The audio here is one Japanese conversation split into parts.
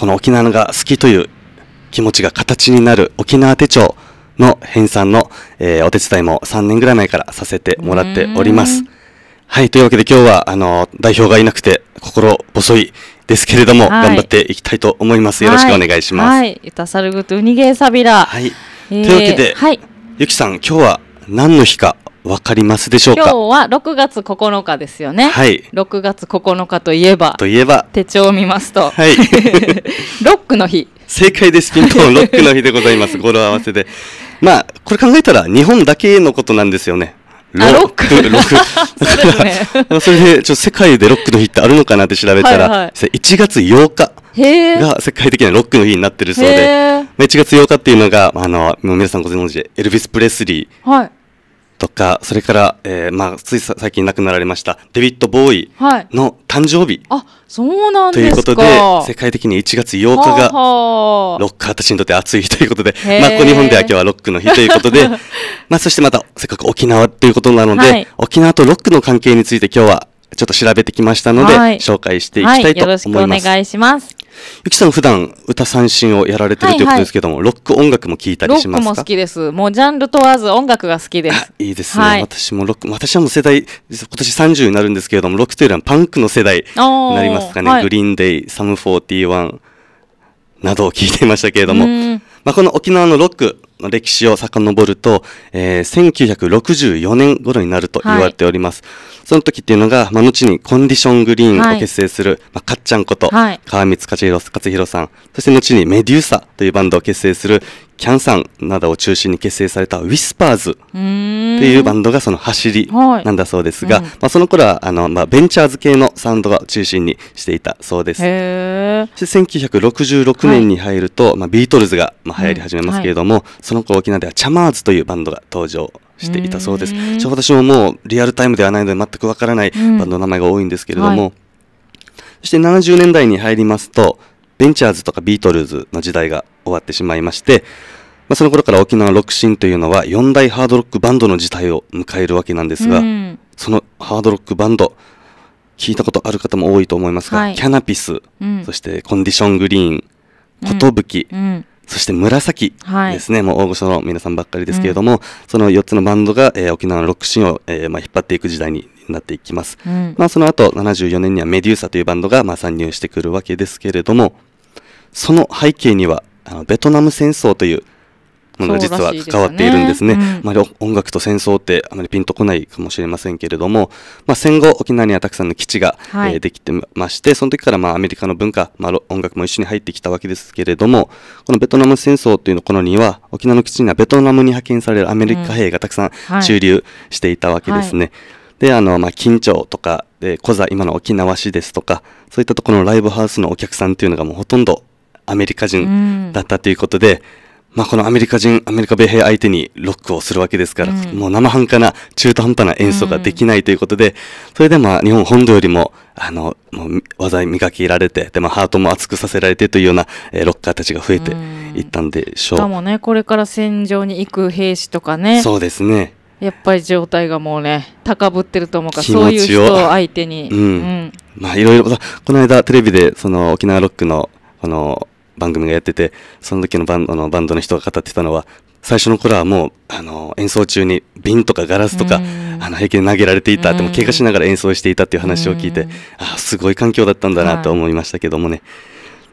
この沖縄が好きという気持ちが形になる沖縄手帳の編纂の、えー、お手伝いも3年ぐらい前からさせてもらっております。はい、というわけで今日は、あの、代表がいなくて心細いですけれども、はい、頑張っていきたいと思います。よろしくお願いします。はい、ユタサルグニゲーサビラ。はい。というわけで、はい、ゆきさん、今日は何の日かわかりますでしょうか今日は6月9日ですよね。はい。6月9日といえば。といえば。手帳を見ますと。はい。ロックの日。正解です。ピンポンロックの日でございます。語呂合わせで。まあ、これ考えたら日本だけのことなんですよね。ロックロック。それで、ね、それでちょ世界でロックの日ってあるのかなって調べたら、一、はい、1月8日が世界的なロックの日になってるそうで、1月8日っていうのが、あの、もう皆さんご存知で、エルヴィス・プレスリー。はいとか、それから、えー、まあ、つい最近亡くなられました、デビッド・ボーイの誕生日、はい。あ、そうなんということで、世界的に1月8日が、ロッカーたちにとって暑い日ということで、まあ、こ日本では今日はロックの日ということで、まあ、そしてまた、せっかく沖縄ということなので、はい、沖縄とロックの関係について今日は、ちょっと調べてきましたので、はい、紹介していきたいと思います。よろしくお願いします。ゆきさん普段歌三振をやられてる、ということですけども、ロック音楽も聞いたりしますかロックも好きですもうジャンル問わず音楽が好きですいいですね、はい、私もロック私はもう世代今年30になるんですけれどもロックというのはパンクの世代になりますかね、はい、グリーンデイサム41などを聞いていましたけれども、まあ、この沖縄のロック歴史を遡ると、えー、1964年頃になると言われております。はい、その時っていうのが、まあ、後にコンディショングリーンを結成する、はい、まあ、かっちゃんこと、はい、川光勝弘さん、そして後にメデューサというバンドを結成するキャンさんなどを中心に結成されたウィスパーズというバンドがその走りなんだそうですが、はいうん、まあ、その頃はあの、まあ、ベンチャーズ系のサウンドが中心にしていたそうです1966年に入ると、はい、まあ、ビートルズが、まあ、流行り始めますけれども、うんはい、その頃沖縄ではチャマーズというバンドが登場していたそうです私ももうリアルタイムではないので全くわからないバンドの名前が多いんですけれども、うん、そして70年代に入りますとベンチャーズとかビートルズの時代が終わってしまいまして、まあ、その頃から沖縄ロックシーンというのは4大ハードロックバンドの時代を迎えるわけなんですが、うん、そのハードロックバンド聞いたことある方も多いと思いますが、はい、キャナピス、うん、そしてコンディショングリーン寿、うん、そして紫ですね、はい、もう大御所の皆さんばっかりですけれども、うん、その4つのバンドが、えー、沖縄のロックシーンを、えーまあ、引っ張っていく時代になっていきます、うん、まあ、その後74年にはメデューサというバンドが、まあ、参入してくるわけですけれどもその背景にはあのベトナム戦争というものが実は関わっているんですね。すねうん、まあ、音楽と戦争ってあまりピンとこないかもしれませんけれども、まあ、戦後沖縄にはたくさんの基地が、はい、えー、できてましてその時からまあアメリカの文化、まあ、音楽も一緒に入ってきたわけですけれどもこのベトナム戦争というのこのには沖縄の基地にはベトナムに派遣されるアメリカ兵がたくさん駐留していたわけですね。うんはいはいで、あの、まあ、緊張とか、でー、小座、今の沖縄市ですとか、そういったところのライブハウスのお客さんっていうのがもうほとんどアメリカ人だったということで、うんまあ、このアメリカ人、アメリカ米兵相手にロックをするわけですから、うん、もう生半可な、中途半端な演奏ができないということで、うん、それでまあ、日本本土よりも、あの、もう技磨きられて、でまあ、ハートも熱くさせられてというような、えー、ロッカーたちが増えていったんでしょう。し、うん、かもね、これから戦場に行く兵士とかね。そうですね。やっぱり状態がもうね、高ぶってると思うから、そういう人を相手に。うん。まあ、いろいろ、この間テレビで、その、沖縄ロックの、この、番組がやってて、その時のバンあのバンドの人が語ってたのは、最初の頃はもう、あの、演奏中に瓶とかガラスとか、あの、平気で投げられていた、でも怪我しながら演奏していたっていう話を聞いて、ああ、すごい環境だったんだなと思いましたけどもね。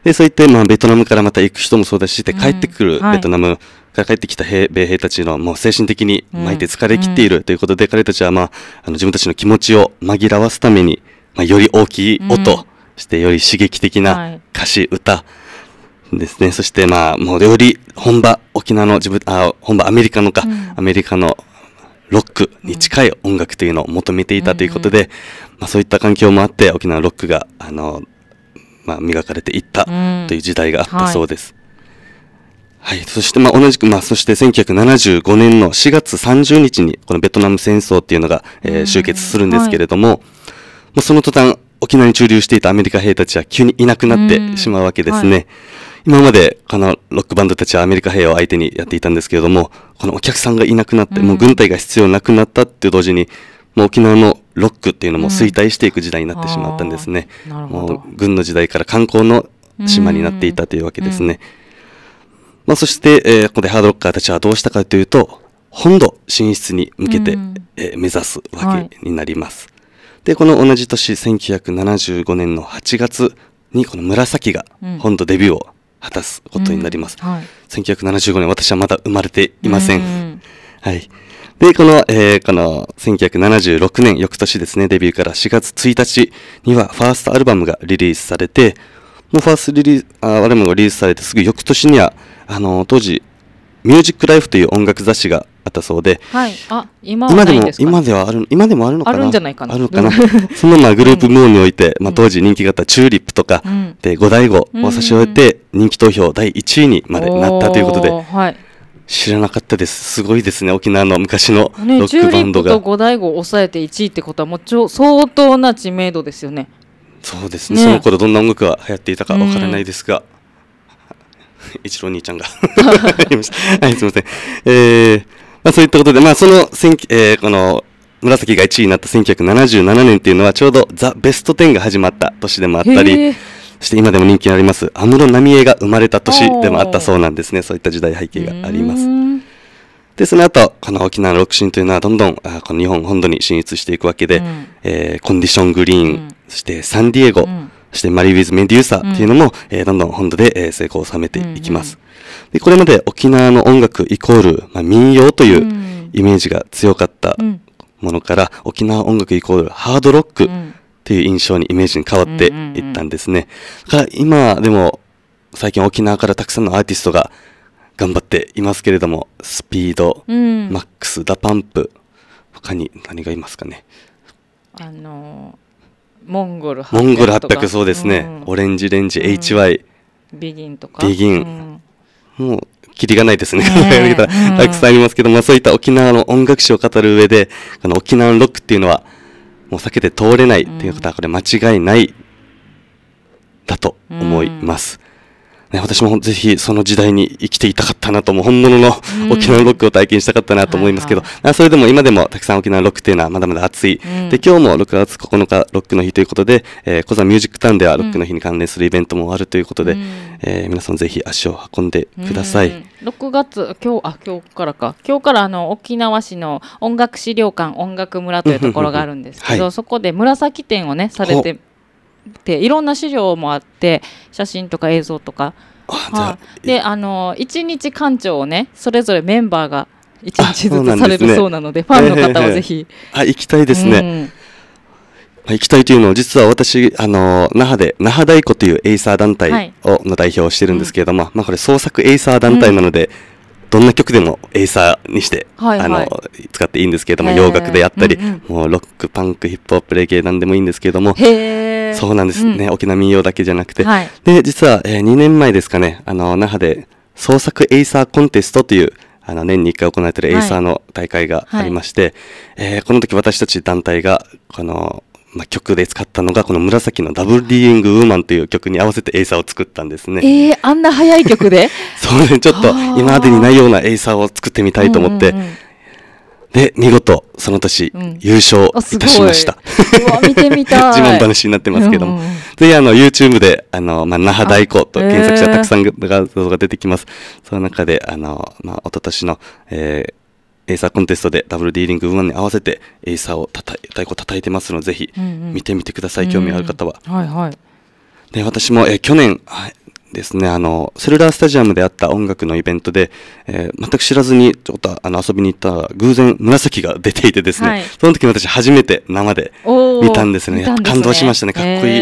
で、そういって、まあ、ベトナムからまた行く人もそうだし、で、帰ってくる、ベトナムから帰ってきた兵米兵たちの、もう精神的に巻いて疲れきっているということで、彼たちは、まあ、あの、自分たちの気持ちを紛らわすために、まあ、より大きい音、してより刺激的な歌詞、歌、ですね。そしてまあ、もうより本場、沖縄の自分、あ、本場アメリカのか、うん、アメリカのロックに近い音楽というのを求めていたということで、うんうん、まあ、そういった環境もあって沖縄ロックがあの、まあ、磨かれていったという時代があったそうです。うんはい、はい、そして、まあ、同じく、まあ、そして、1975年の4月30日に、このベトナム戦争っていうのが、えー、終結するんですけれども、うんはい、もうその途端、沖縄に駐留していたアメリカ兵たちは急にいなくなってしまうわけですね。うんはい今までこのロックバンドたちはアメリカ兵を相手にやっていたんですけれども、このお客さんがいなくなって、もう軍隊が必要なくなったって同時に、もう沖縄のロックっていうのも衰退していく時代になってしまったんですね。もう軍の時代から観光の島になっていたというわけですね。まあ、そして、ここでハードロッカーたちはどうしたかというと、本土進出に向けて、目指すわけになります。で、この同じ年、1975年の8月に、この紫が本土デビューを果たすことになります、うんはい、1975年私はまだ生まれていません、うん、はいで、この、えー、この、1976年、翌年ですね、デビューから4月1日には、ファーストアルバムがリリースされて、もうファーストリリース、あアルバムがリリースされてすぐ翌年には、あの、当時、ミュージックライフという音楽雑誌があったそうで、はい、あ今今でも今ではある今でもあるのかなあるんじゃないかなあるのかなそのまあグループムーンにおいて、まあ、当時人気があったチューリップとか、うん、で五大五を差し終えて人気投票第1位にまでなったということで、はい、知らなかったですすごいですね沖縄の昔のロックバンドが、ね、と五大五を抑えて1位ってことはもうちょ相当な知名度ですよねそうですね、ね、その頃どんな音楽が流行っていたかわからないですが、うん一郎兄ちゃんが はい、すみません。えー、まあ、そういったことで、まあ、その、えー、この、紫が1位になった1977年っていうのはちょうどザ・ベスト10が始まった年でもあったり、そして今でも人気のあります安室奈美恵が生まれた年でもあったそうなんですねそういった時代背景がありますでその後この沖縄のロ神というのはどんどんこの日本本土に進出していくわけで、うん、えー、コンディショングリーン、うん、そしてサンディエゴ、うんそしてマリー・ウィズ・メデューサっていうのも、うん、えー、どんどん本土で、えー、成功を収めていきます。うんうん、で、これまで沖縄の音楽イコール、まあ、民謡というイメージが強かったものから、うん、沖縄音楽イコールハードロックっていう印象に、イメージに変わっていったんですね。が、今でも最近沖縄からたくさんのアーティストが頑張っていますけれども、スピード、うん、マックス、ダパンプ、他に何がいますかね。あのーモンゴル800モンゴル800そうですね、うん、オレンジレンジ、うん、HY ビギンとかビギン、うん、もうキリがないですね。ね たくさんありますけど、まあそういった沖縄の音楽史を語る上で、あの沖縄のロックっていうのは、もう避けて通れないっていうことは、これ間違いない、だと思います。ね、私もぜひその時代に生きていたかったなと、も本物の沖縄ロックを体験したかったなと思いますけど、うん、それでも今でもたくさん沖縄ロックというのはまだまだ熱い。うん、で、今日も6月9日ロックの日ということで、えー、コザミュージックタウンではロックの日に関連するイベントもあるということで、うん、えー、皆さんぜひ足を運んでください。うん、6月、今日、あ、今日からか、今日からあの沖縄市の音楽資料館音楽村というところがあるんですけど、はい、そこで紫展をね、されてていろんな資料もあって写真とか映像とか。はであの一日館長をねそれぞれメンバーが一日ずつされるそうなので、ね、ファンの方はぜひ、あ、行きたいですね、うん行きたいというのを実は私、あの那覇で那覇太鼓というエイサー団体を、の代表をしてるんですけれども、まあ、これ創作エイサー団体なので、うんどんな曲でもエイサーにして、はいはい、あの使っていいんですけれども、洋楽であったり、うんうん、もうロックパンクヒップホップレゲエなんでもいいんですけれどもそうなんですね、沖縄民謡だけじゃなくて、はい、で実は、えー、2年前ですかねあの那覇で創作エイサーコンテストというあの年に1回行われているエイサーの大会がありまして、はいはい、えー、この時私たち団体がこのまあ、曲で使ったのがこの紫のダブルディーイングウーマンという曲に合わせてエイサーを作ったんですね。えー、あんな早い曲で そうね、ちょっと今までにないようなエイサーを作ってみたいと思って、うんうんうんで、見事、その年、優勝いたしました。うわ、見てみたい。自慢話になってますけども。ぜひ、あの、YouTube で、あの、まあ、那覇大子と検索したたくさん画像が出てきます。えー、その中で、あの、まあ、一昨年の、えー、エイサーコンテストでダブルディーリング1に合わせてエイサーをたた太鼓叩いてますのでぜひ見てみてください、うんうん、興味ある方は、うんうん、はいはいで私も、えー、去年ですね、あの、セルラースタジアムであった音楽のイベントで、えー、全く知らずに、ちょっとあの遊びに行ったら、偶然、紫が出ていてですね、はい、その時私初めて生で見たんですね。すね感動しましたね、かっこいい。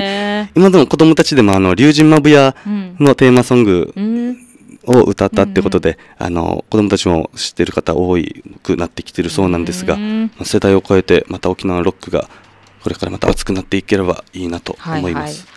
今でも子供たちでも、あの、竜神まぶやのテーマソング、うんを歌ったってことで、うん、あの子供たちも知ってる方多くなってきてるそうなんですが、うん、世代を超えてまた沖縄ロックがこれからまた熱くなっていければいいなと思います。はいはい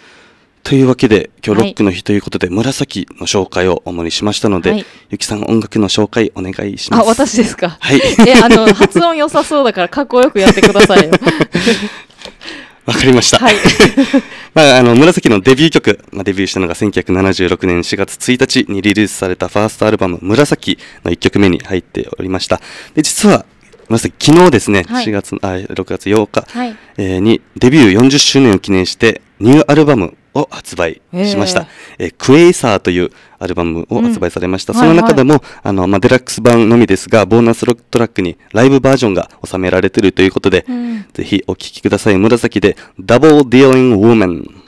というわけで今日ロックの日ということで、はい、紫の紹介を主にしましたので、はい、ゆきさん音楽の紹介お願いしますあ私ですかはい えあの発音良さそうだからかっこよくやってください わかりました。はい、まあ、あの、紫のデビュー曲、まあ、デビューしたのが1976年4月1日にリリースされたファーストアルバム、紫の1曲目に入っておりました。で、実は、紫、昨日ですね、はい、4月、あ、6月8日、はい、えー、にデビュー40周年を記念して、ニューアルバム、を発売しました、えー、えクエイサーというアルバムを発売されました、うん、その中でも、はいはい、あのまあ、デラックス版のみですがボーナストラックにライブバージョンが収められているということで、うん、ぜひお聴きください紫で「Double d e a l i n Woman」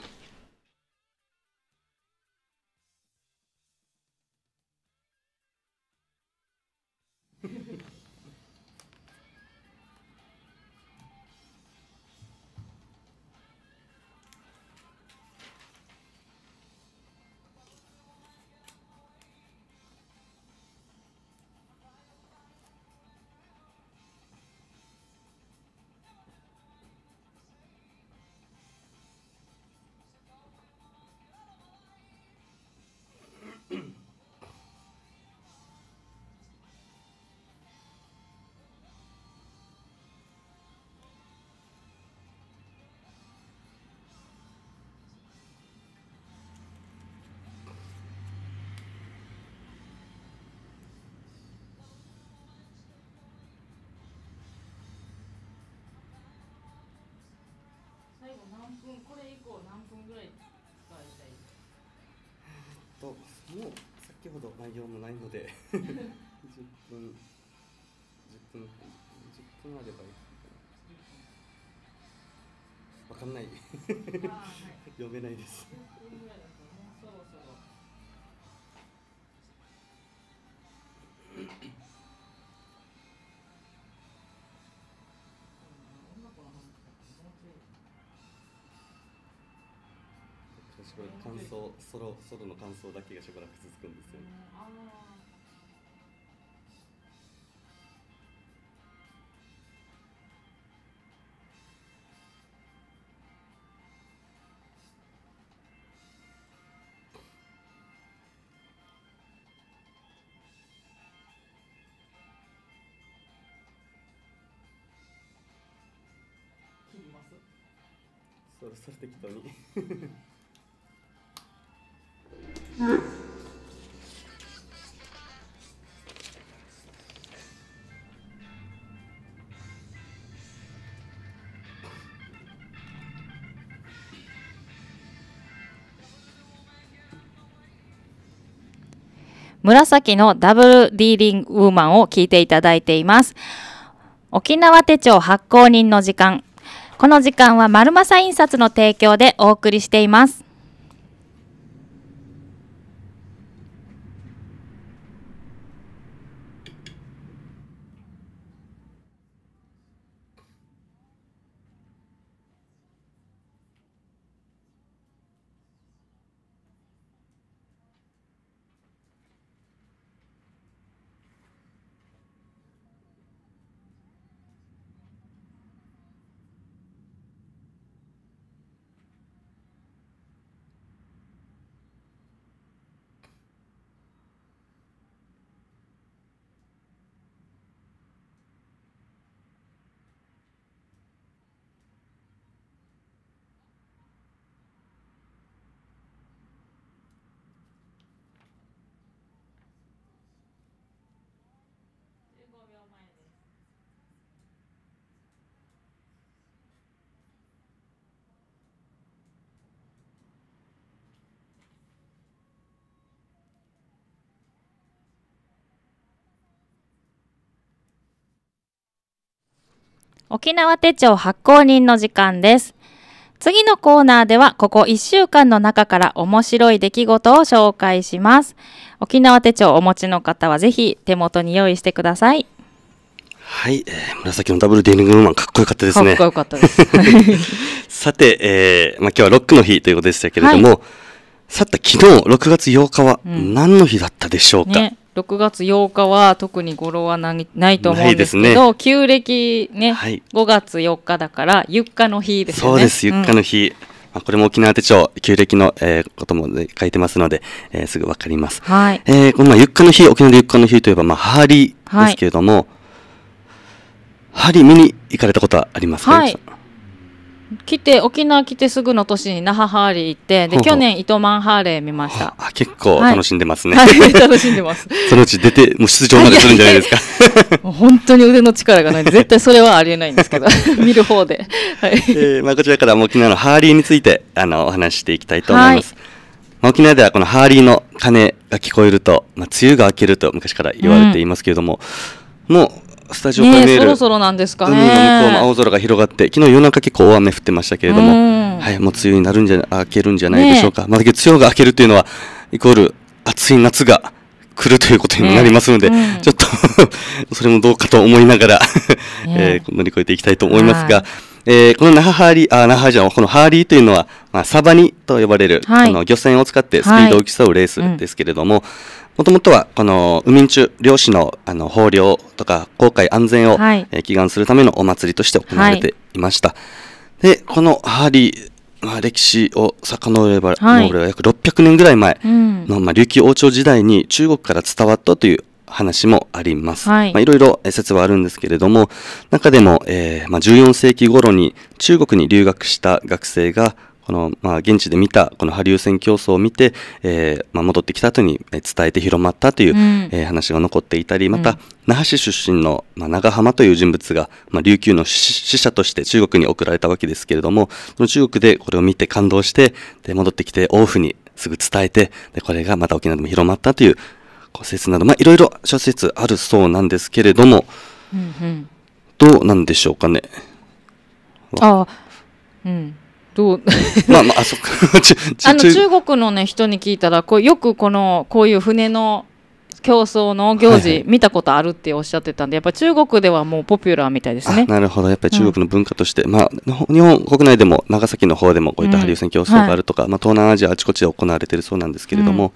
最後何分これ以降何分ぐらい使いたいともう先ほど内容もないので10 分10分10分あればいいわかんない読め ないです感想ソロソロの感想だけがしばらく続くんですよね、それそれ適当に紫のダブルディーリングウーマンを聞いていただいています。沖縄手帳発行人の時間。この時間は丸正印刷の提供でお送りしています。沖縄手帳発行人の時間です。次のコーナーでは、ここ1週間の中から面白い出来事を紹介します。沖縄手帳をお持ちの方は、ぜひ手元に用意してください。はい、えー、紫のダブルデーニングウーマン、かっこよかったですね。かっこよかったです。さて、えーまあ、今日はロックの日ということでしたけれども、はい、さて昨日6月8日は何の日だったでしょうか、うんね6月8日は特に語呂はないと思うんですけど、ね、旧暦ね、はい、5月4日だからゆっかの日ですね。そうですゆっかの日、うんまあ、これも沖縄手帳、旧暦の、えー、ことも、ね、書いてますので、えー、すぐわかります。はい。えー、この、まあ、ゆっかの日、沖縄でゆっかの日といえば、まあ、ハーリーですけれども、はい、ハーリー見に行かれたことはありますか、はい、来て沖縄来てすぐの年に那覇ハーレー行ってで去年糸満ハーレー見ましたあ結構楽しんでますね、はい、楽しんでます そのうち出てもう出場までするんじゃないですか本当に腕の力がない絶対それはありえないんですけど 見る方で、はいえー、まあ、こちらからも沖縄のハーリーについてあのお話していきたいと思います、まあ、沖縄ではこのハーリーの鐘が聞こえると、まあ、梅雨が明けると昔から言われていますけれども、うんもうスタジオから見える、そろそろなんですかね海の向こうも青空が広がって昨日夜中結構大雨降ってましたけれども、はい、もう梅雨になるんじゃ明けるんじゃないでしょうか、まあ、梅雨が明けるというのはイコール暑い夏が来るということになりますので、ねうん、ちょっと それもどうかと思いながら えー、乗り越えていきたいと思いますが。えー、このナハハーリー、あ、ナハじゃん、このハーリーというのは、まあ、サバニと呼ばれる、はい、あの漁船を使ってスピードを競うレースですけれども、もともとは、この、海中、漁師の、あの、豊漁とか、航海安全を、はい、えー、祈願するためのお祭りとして行われていました。で、このハーリー、まあ、歴史を遡れば、はい、約600年ぐらい前の、まあ、琉球王朝時代に中国から伝わったという話もあります。はい。まあ、いろいろ説はあるんですけれども、中でも、えー、まあ、14世紀頃に中国に留学した学生が、この、まあ、現地で見た、この波流戦競争を見て、えー、まあ、戻ってきた後に伝えて広まったという、うん、えー、話が残っていたり、また、うん、那覇市出身の、まあ、長浜という人物が、まあ、琉球の使者として中国に送られたわけですけれども、その中国でこれを見て感動して、で、戻ってきて、王府にすぐ伝えて、で、これがまた沖縄でも広まったという、骨折など、まあ、いろいろ諸説あるそうなんですけれども、うんうん、どうなんでしょうかね。あうん、どう まあまあ、そっか あの中国の、ね、人に聞いたらこうよくこのこういう船の競争の行事、はいはい、見たことあるっておっしゃってたんでやっぱ中国ではもうポピュラーみたいですねなるほどやっぱり中国の文化として、うん、まあ、日本国内でも長崎の方でもこういったハリウ戦競争があるとか、うんはい、まあ、東南アジアあちこちで行われているそうなんですけれども、うん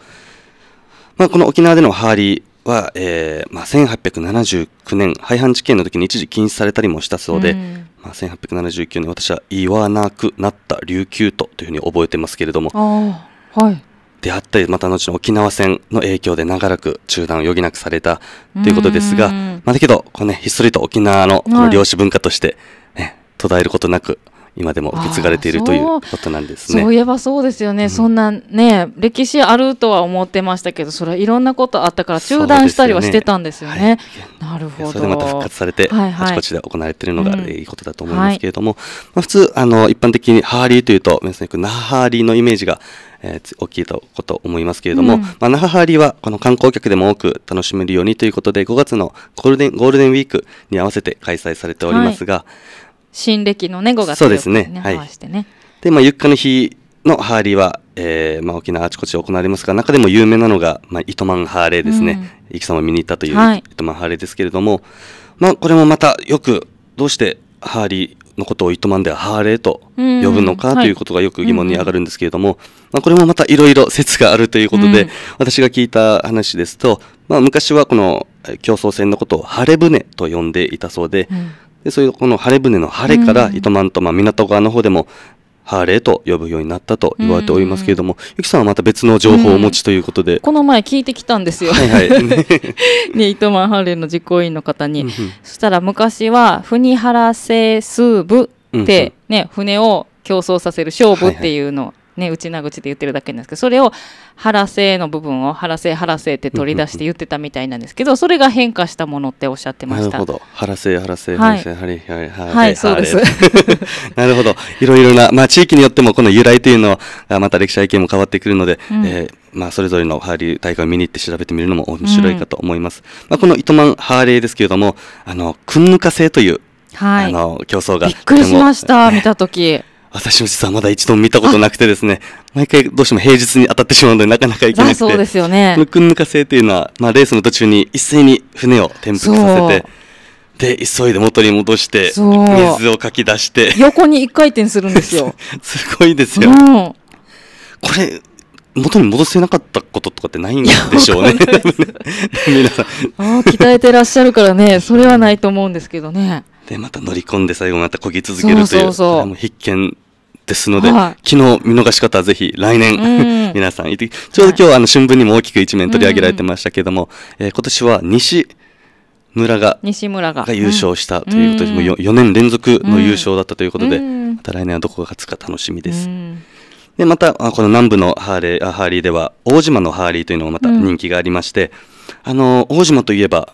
まあ、この沖縄でのハーリーは、えーまあ、1879年廃藩事件の時に一時禁止されたりもしたそうで、うん、まあ、1879年私は言わなくなった琉球とというふうに覚えてますけれども、はい、であったりまた後の沖縄戦の影響で長らく中断を余儀なくされたということですが、うん、まあ、だけどこの、ね、ひっそりと沖縄のこの漁師文化としてね、途絶えることなく、今でも受け継がれているということなんですね。そういえばそうですよね、うん、そんなね歴史あるとは思ってましたけどそれはいろんなことあったから中断したりはしてたんですよね。よねはい、なるほどそれでまた復活されて、はいはい、あちこちで行われているのがいいことだと思いますけれども、うんはい、まあ、普通あの一般的にハーリーというと皆さんよくナハーリーのイメージがえー、大きいとこと思いますけれども、うん、まあ、ナ覇ハーリーはこの観光客でも多く楽しめるようにということで5月のゴールデンゴールデンウィークに合わせて開催されておりますが、はい新暦のね5月そうですねはい、してねで、まあ、ゆっの日のハーリーは、えーまあ、沖縄あちこち行われますが中でも有名なのが、まあ、糸満ハーレーですね、うん、イを見に行ったという、糸満ハーレーですけれども、まあ、これもまたよくどうしてハーリーのことを糸満ではハーレーと呼ぶのか、うん、ということがよく疑問に上がるんですけれども、はい、まあ、これもまたいろいろ説があるということで、うん、私が聞いた話ですと、まあ、昔はこの競争船のことをハレ船と呼んでいたそうで、うんでそういうこの晴れ船の晴れから糸満と、まあ、港側の方でもハーレーと呼ぶようになったと言われておりますけれども、ゆきさんはまた別の情報をお持ちということで、この前聞いてきたんですよ、はいはい、ね、糸満ハーレーの実行委員の方に、そしたら昔は、ふにはらせすぶって、ね、船を競争させる勝負っていうのね、内名口で言ってるだけなんですけどそれを腹性の部分を腹性腹性って取り出して言ってたみたいなんですけどそれが変化したものっておっしゃってましたなるほどハラセ性腹性はいははい、はい、そうです なるほどいろいろな、まあ、地域によってもこの由来というのはまた歴史背景も変わってくるので、うん、えー、まあ、それぞれのハーリー大会を見に行って調べてみるのも面白いかと思います、うん、まあ、この糸満ハーレーですけれどもあのくんぬか製というはい、あの競争がびっくりしました、見た時私の実はまだ一度も見たことなくてですね、毎回どうしても平日に当たってしまうので、なかなか行けなくて、そうですよね。こくぬか星というのは、まあ、レースの途中に一斉に船を転覆させて、で急いで元に戻して水をかき出して横に一回転するんですよ すごいですよ、うん、これ元に戻せなかったこととかってないんでしょうね 皆さんあ鍛えてらっしゃるからねそれはないと思うんですけどねでまた乗り込んで最後またこぎ続けるというそうそうそう必見ですので、はい、昨日見逃し方はぜひ来年、うん、皆さんちょうど今日あの春分にも大きく一面取り上げられてましたけれども、うん、えー、今年は西村が西村が優勝したということで、うん、もう 4, 4, 年連続の優勝だったということで、うん、また来年はどこが勝つか楽しみです。でまたこの南部のハーレーハーリーでは大島のハーリーというのもまた人気がありまして、あの大島といえば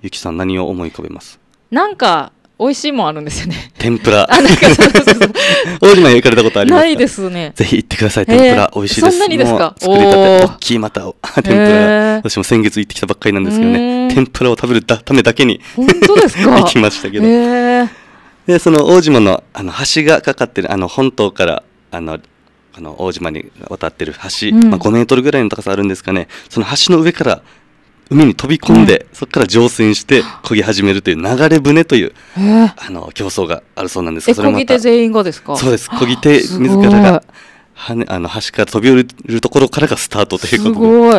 ゆきさん何を思い浮かべますなんか美味しいもんあるんですよね。天ぷら。大島へ行かれたことありますないですね。ぜひ行ってください。天ぷら美味しいです。そんなにですか作りたて、大きいまた天ぷら。私も先月行ってきたばっかりなんですけどね。天ぷらを食べるためだけに。本当ですか 行きましたけど。で、その大島のあの橋がかかってる、あの本島から、あの、あの大島に渡ってる橋、まあ5メートルぐらいの高さあるんですかね。その橋の上から海に飛び込んで、そこから乗船して漕ぎ始めるという流れ船という、あの競争があるそうなんですがそれも。漕ぎ手全員がですかそうです漕ぎ手自らがは、ね、あの橋から飛び降りるところからがスタートということですご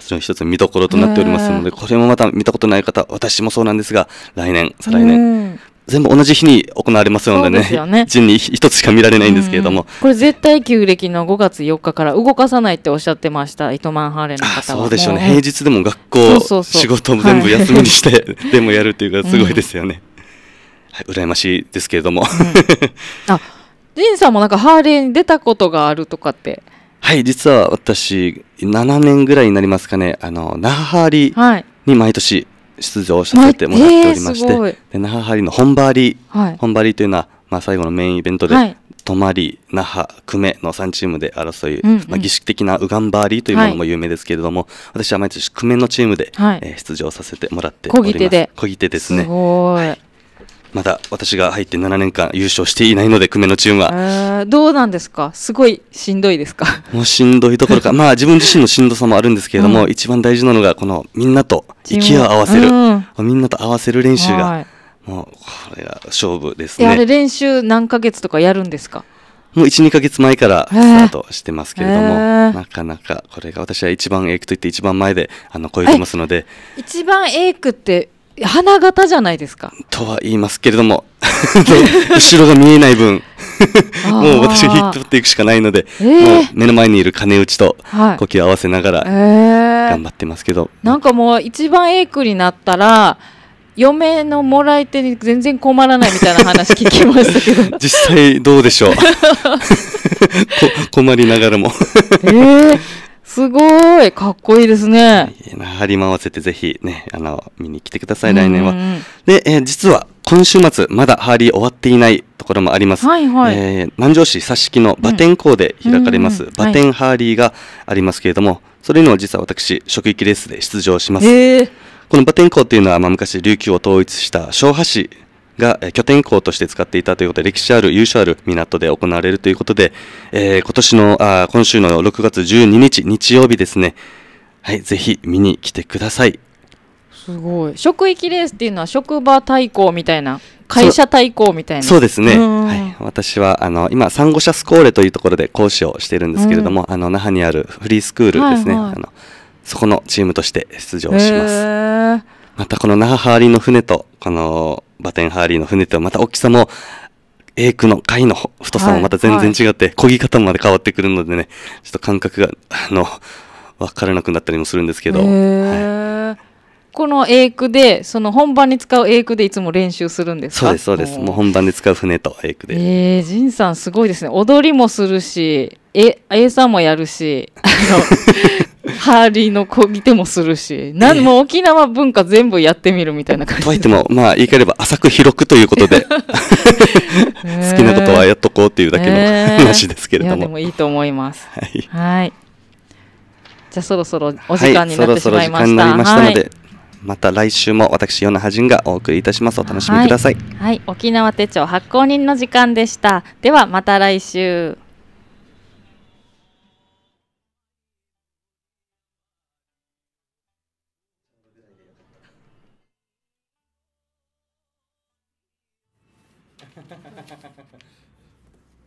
それ一つ見どころとなっておりますので、これもまた見たことない方、私もそうなんですが、来年、再来年、全部同じ日に行われますのでね、でねに一つしか見られないんですけれども、うん、これ絶対旧暦の5月4日から動かさないっておっしゃってました、糸満ハーレの方は。そうでしょうね、平日でも学校、仕事も全部休みにして、でもやるっていうか、すごいですよね。うん、はい、羨ましいですけれども、うん。あ、ジンさんもなんかハーレーに出たことがあるとかって。はい、実は私、7年ぐらいになりますかね、あの、那覇ハーリに毎年、はい出場させてもらっておりまして、えー、で那覇ハリの本張り、はい、本張りというのは、まあ、最後のメインイベントで、はい、泊まり那覇久米の3チームで争い、うんうん、まあ、儀式的なウガンバーリーというものも有名ですけれども、はい、私は毎年久米のチームで、はい、えー、出場させてもらっております小手で小手ですね。すまだ私が入って7年間優勝していないので、久米のチームは。えー、どうなんですか、すごいしんどいですか。もうしんどいところか、まあ自分自身のしんどさもあるんですけれども、うん、一番大事なのが、このみんなと息を合わせる、うん、みんなと合わせる練習が、もうこれが勝負ですね。あれ、練習何ヶ月とかやるんですかもう1、2ヶ月前からスタートしてますけれども、えー、なかなかこれが私は一番エイクといって一番前であの超えてますので。一番エイクって花形じゃないですか。とは言いますけれども 後ろが見えない分 もう私が引っ張っていくしかないので、えー、目の前にいる金打ちと呼吸を合わせながら頑張ってますけど、えー、なんかもう一番エイクになったら嫁のもらい手に全然困らないみたいな話聞きましたけど 実際どうでしょう困りながらもえー、すごいかっこいいですね。張り回せてぜひね、あの、見に来てください、来年は。で、えー、実は今週末、まだハーリー終わっていないところもあります。はいはい、えー、南城市佐敷の馬天港で開かれます、馬天ハーリーがありますけれども、はい、それにも実は私、職域レースで出場します。えーこの馬天港ていうのは、まあ、昔琉球を統一した昭和市が拠点港として使っていたということで、歴史ある、由緒ある港で行われるということで、えー、今年のあ、今週の6月12日、日曜日ですね、はい、ぜひ見に来てください。すごい。職域レースっていうのは職場対抗みたいな、会社対抗みたいな。そうですね。はい。私は、あの、今、サンゴシャスコーレというところで講師をしているんですけれども、うん、あの、那覇にあるフリースクールですね。はいはい、あのそこのチームとして出場します。またこの那覇ハーリーの船と、このバテンハーリーの船とはまた大きさも、エーの貝の太さもまた全然違って、漕、はい、ぎ方まで変わってくるのでね、ちょっと感覚が、あの、わからなくなったりもするんですけど。このエークで、その本番に使うエークでいつも練習するんですかそうです、そうです。もう本番で使う船とエークで。えー、ジンさんすごいですね。踊りもするし、え、A さんもやるし、ハーリーのこぎ手もするし、なん、も沖縄文化全部やってみるみたいな感じ。とはいっても、まあ言い換えれば浅く広くということで、好きなことはやっとこうっていうだけの話ですけれども。えー、いでもいいと思います。はい。じゃあそろそろお時間になってしまいりましたので。はいまた来週も私、ヨナハジンがお送りいたします。お楽しみください。はい、はい、沖縄手帳発行人の時間でした。ではまた来週。